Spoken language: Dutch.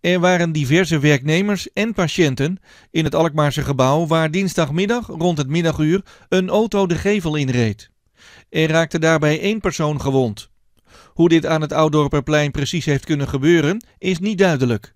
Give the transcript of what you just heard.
Er waren diverse werknemers en patiënten in het Alkmaarse gebouw waar dinsdagmiddag rond het middaguur een auto de gevel inreed. Er raakte daarbij één persoon gewond. Hoe dit aan het Oudorperplein precies heeft kunnen gebeuren is niet duidelijk.